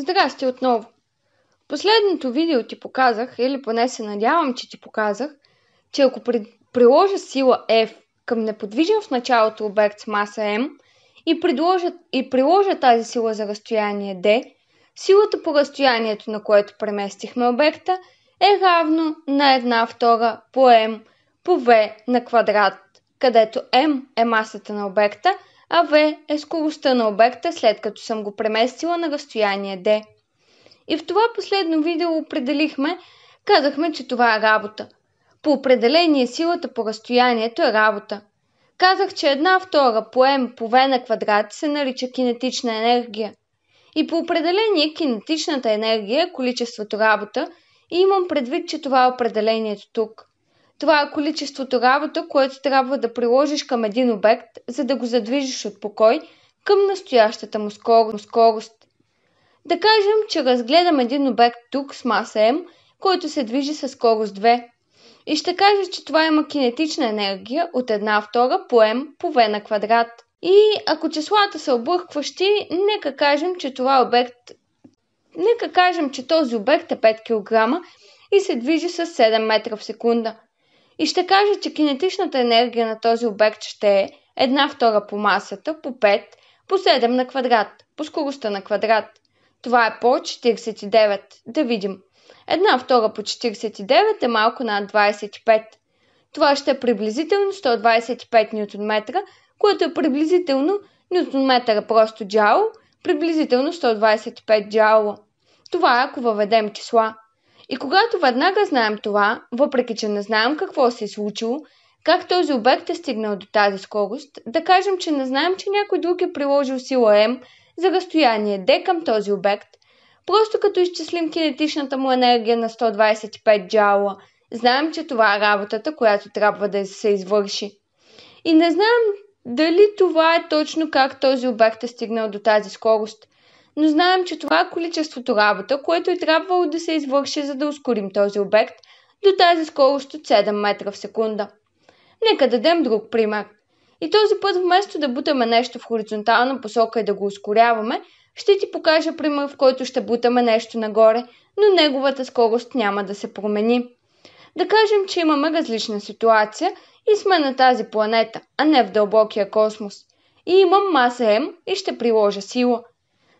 Здрасти отново! Последното видео ти показах, или поне се надявам, че ти показах, че ако при... приложа сила F към неподвижен в началото обект с маса M и, предложа... и приложа тази сила за разстояние D, силата по разстоянието, на което преместихме обекта, е равно на една втора по m по v на квадрат, където m е масата на обекта, а v е скоростта на обекта след като съм го преместила на разстояние d. И в това последно видео определихме, казахме, че това е работа. По определение силата по разстоянието е работа. Казах, че една втора по m по v на квадрат се нарича кинетична енергия. И по определение кинетичната енергия е количеството работа и имам предвид, че това е определението тук – това е количеството работа, което трябва да приложиш към един обект, за да го задвижиш от покой към настоящата му скорост. Да кажем, че разгледам един обект тук с маса М, който се движи със скорост 2. И ще кажа, че това има кинетична енергия от една втора по М по v на квадрат. И ако числата са объркващи, нека кажем, че това обект... Нека кажем, че този обект е 5 кг и се движи с 7 метра в секунда – и ще кажа, че кинетичната енергия на този обект ще е една втора по масата, по 5, по 7 на квадрат, по скоростта на квадрат. Това е по 49. Да видим. Една втора по 49 е малко над 25. Това ще е приблизително 125 Нм, което е приблизително Нм просто джаул, приблизително 125 джаула. Това е ако въведем числа. И когато веднага знаем това, въпреки че не знаем какво се е случило, как този обект е стигнал до тази скорост, да кажем, че не знаем, че някой друг е приложил сила М за разстояние D към този обект, просто като изчислим кинетичната му енергия на 125 джаула, знаем, че това е работата, която трябва да се извърши. И не знаем дали това е точно как този обект е стигнал до тази скорост, но знаем, че това е количеството работа, което е трябвало да се извърши, за да ускорим този обект до тази скорост от 7 метра в секунда. Нека дадем друг пример. И този път вместо да бутаме нещо в хоризонтална посока и да го ускоряваме, ще ти покажа пример, в който ще бутаме нещо нагоре, но неговата скорост няма да се промени. Да кажем, че имаме различна ситуация и сме на тази планета, а не в дълбокия космос. И имам маса М и ще приложа сила –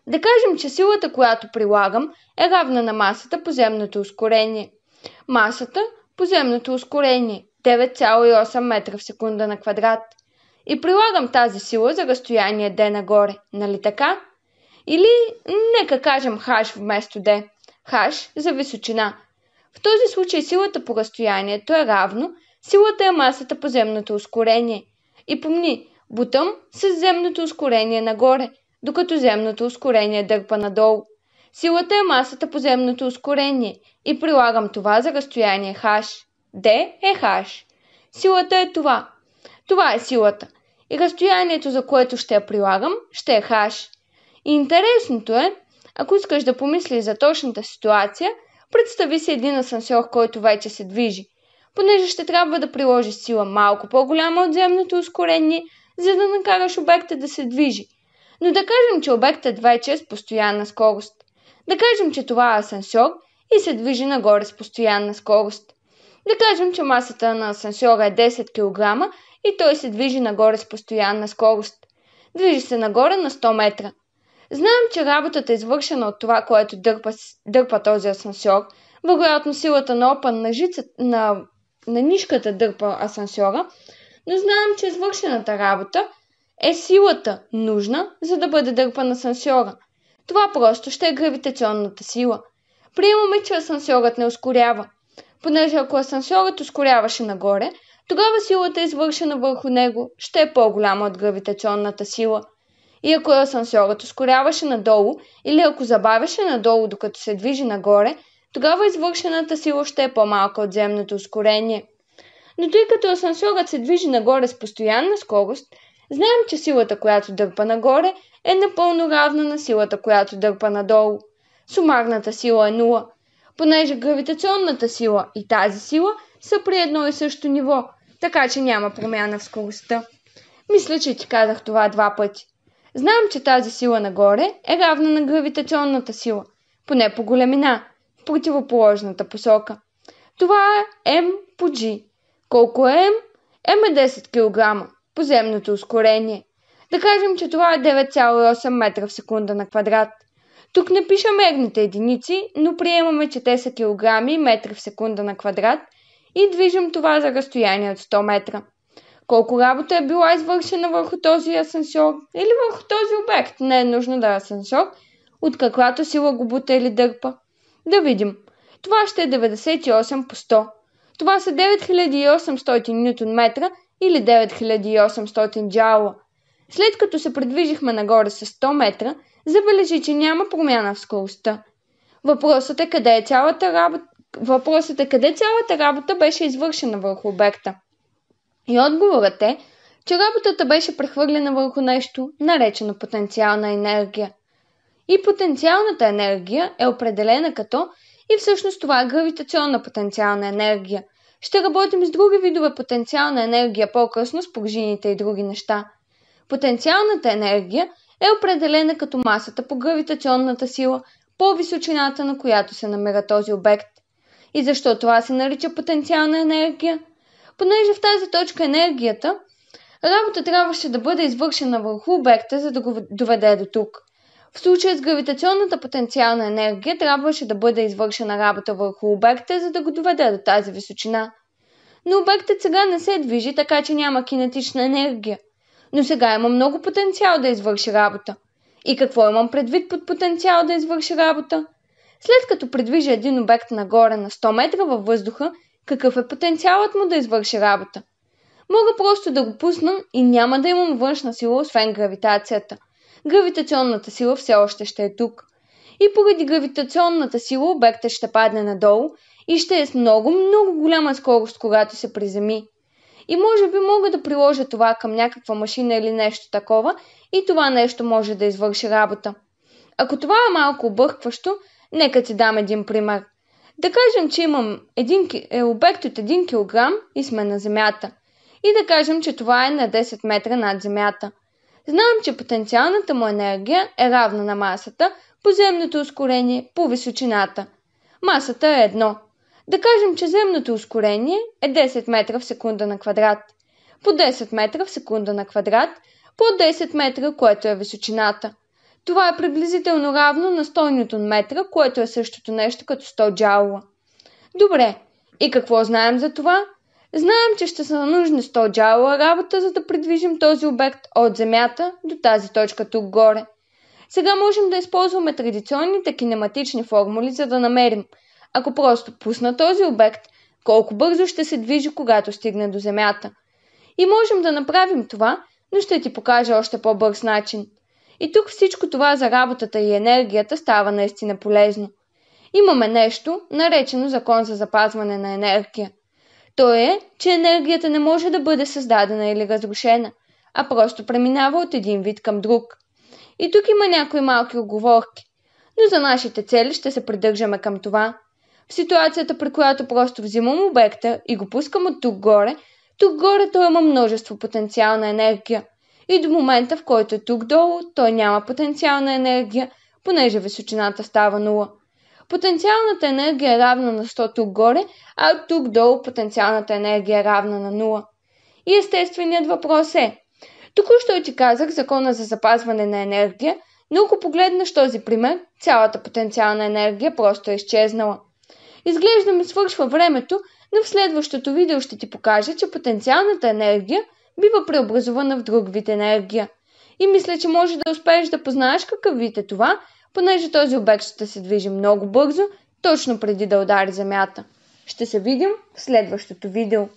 да кажем, че силата, която прилагам, е равна на масата по земното ускорение. Масата по земното ускорение 9,8 метра в секунда на квадрат. И прилагам тази сила за разстояние D нагоре, нали така? Или нека кажем H вместо D. H за височина. В този случай силата по разстоянието е равно, силата е масата по земното ускорение. И помни, бутъм с земното ускорение нагоре – докато земното ускорение дърпа надолу. Силата е масата по земното ускорение и прилагам това за разстояние H. D е H. Силата е това. Това е силата. И разстоянието, за което ще я прилагам, ще е H. И интересното е, ако искаш да помислиш за точната ситуация, представи си един асансьор, който вече се движи. Понеже ще трябва да приложиш сила малко по-голяма от земното ускорение, за да накараш обекта да се движи – но да кажем, че обектът вече е с постоянна скорост. Да кажем, че това е асансьор и се движи нагоре с постоянна скорост. Да кажем, че масата на асансьора е 10 кг и той се движи нагоре с постоянна скорост. Движи се нагоре на 100 метра. Знаем, че работата е извършена от това, което дърпа, дърпа този асансьор. Вероятно силата на опа на, жицата, на, на нишката дърпа асансьора, но знаем, че е извършената работа е силата, нужна, за да бъде дърпан асансьора. Това просто ще е гравитационната сила. Приемаме, че асансьорът не ускорява. Понеже ако асансьорът ускоряваше нагоре, тогава силата, извършена върху него, ще е по-голяма от гравитационната сила. И ако асансьорът ускоряваше надолу или ако забавяше надолу докато се движи нагоре, тогава извършената сила ще е по-малка от земното ускорение. Но тъй като асансьорът се движи нагоре с постоянна скорост, Знаем, че силата, която дърпа нагоре, е напълно равна на силата, която дърпа надолу. Сумарната сила е нула. Понеже гравитационната сила и тази сила са при едно и също ниво, така че няма промяна в скоростта. Мисля, че ти казах това два пъти. Знам, че тази сила нагоре е равна на гравитационната сила, поне по големина, в противоположната посока. Това е M по G. Колко е M? M е 10 кг подземното ускорение. Да кажем, че това е 9,8 метра в секунда на квадрат. Тук не пиша мерните единици, но приемаме, че те са килограми метри в секунда на квадрат и движим това за разстояние от 100 метра. Колко работа е била извършена върху този асансьор или върху този обект, не е нужно да е асансьор, от каквато сила го бута или дърпа. Да видим. Това ще е 98 по 100. Това са 9800 метра или 9800 джаула. След като се придвижихме нагоре с 100 метра, забележи, че няма промяна в скоростта. Въпросът е къде е цялата работа, Въпросът е къде цялата работа беше извършена върху обекта. И отговорът е, че работата беше прехвърлена върху нещо, наречено потенциална енергия. И потенциалната енергия е определена като и всъщност това е гравитационна потенциална енергия. Ще работим с други видове потенциална енергия по-късно с пружините и други неща. Потенциалната енергия е определена като масата по гравитационната сила, по височината на която се намира този обект. И защо това се нарича потенциална енергия? Понеже в тази точка енергията, работа трябваше да бъде извършена върху обекта, за да го доведе до тук. В случая с гравитационната потенциална енергия трябваше да бъде извършена работа върху обекта, за да го доведе до тази височина. Но обектът сега не се движи, така че няма кинетична енергия. Но сега има много потенциал да извърши работа. И какво имам предвид под потенциал да извърши работа? След като предвижи един обект нагоре на 100 метра във въздуха, какъв е потенциалът му да извърши работа? Мога просто да го пусна и няма да имам външна сила, освен гравитацията – гравитационната сила все още ще е тук. И поради гравитационната сила обектът ще падне надолу и ще е с много, много голяма скорост, когато се приземи. И може би мога да приложа това към някаква машина или нещо такова и това нещо може да извърши работа. Ако това е малко объркващо, нека ти дам един пример. Да кажем, че имам един, е обект от 1 кг и сме на Земята. И да кажем, че това е на 10 метра над Земята. Знаем, че потенциалната му енергия е равна на масата по земното ускорение по височината. Масата е едно. Да кажем, че земното ускорение е 10 метра в секунда на квадрат. По 10 метра в секунда на квадрат, по 10 метра, което е височината. Това е приблизително равно на 100 ньютон метра, което е същото нещо като 100 джаула. Добре, и какво знаем за това? Знаем, че ще са нужни 100 джаула работа, за да придвижим този обект от Земята до тази точка тук горе. Сега можем да използваме традиционните кинематични формули, за да намерим, ако просто пусна този обект, колко бързо ще се движи, когато стигне до Земята. И можем да направим това, но ще ти покажа още по-бърз начин. И тук всичко това за работата и енергията става наистина полезно. Имаме нещо, наречено закон за запазване на енергия – то е, че енергията не може да бъде създадена или разрушена, а просто преминава от един вид към друг. И тук има някои малки оговорки, но за нашите цели ще се придържаме към това. В ситуацията, при която просто взимам обекта и го пускам от тук горе, тук горе той има множество потенциална енергия. И до момента, в който е тук долу, той няма потенциална енергия, понеже височината става нула потенциалната енергия е равна на 100 тук горе, а тук долу потенциалната енергия е равна на 0. И естественият въпрос е, току-що ти казах закона за запазване на енергия, но ако погледнеш този пример, цялата потенциална енергия просто е изчезнала. Изглежда ми свършва времето, но в следващото видео ще ти покажа, че потенциалната енергия бива преобразувана в друг вид енергия. И мисля, че може да успееш да познаеш какъв вид е това, понеже този обект ще се движи много бързо, точно преди да удари земята. Ще се видим в следващото видео!